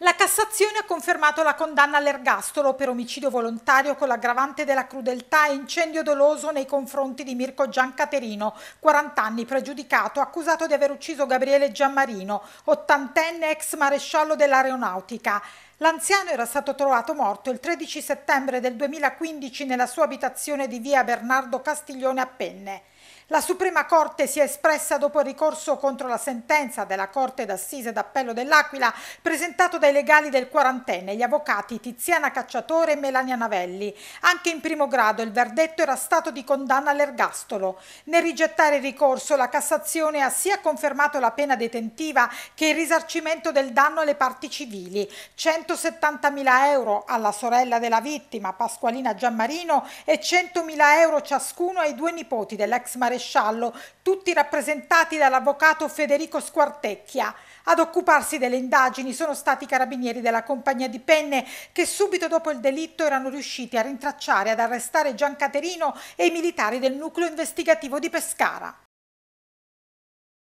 La Cassazione ha confermato la condanna all'ergastolo per omicidio volontario con l'aggravante della crudeltà e incendio doloso nei confronti di Mirko Giancaterino, 40 anni pregiudicato, accusato di aver ucciso Gabriele Giammarino, ottantenne ex maresciallo dell'aeronautica. L'anziano era stato trovato morto il 13 settembre del 2015 nella sua abitazione di via Bernardo Castiglione a Penne. La Suprema Corte si è espressa dopo il ricorso contro la sentenza della Corte d'Assise d'Appello dell'Aquila presentato dai legali del quarantenne, gli avvocati Tiziana Cacciatore e Melania Navelli. Anche in primo grado il verdetto era stato di condanna all'ergastolo. Nel rigettare il ricorso la Cassazione ha sia confermato la pena detentiva che il risarcimento del danno alle parti civili, 170.000 euro alla sorella della vittima Pasqualina Giammarino e 100.000 euro ciascuno ai due nipoti dell'ex marito maresciallo, tutti rappresentati dall'avvocato Federico Squartecchia. Ad occuparsi delle indagini sono stati i carabinieri della compagnia di Penne che subito dopo il delitto erano riusciti a rintracciare e ad arrestare Giancaterino e i militari del nucleo investigativo di Pescara.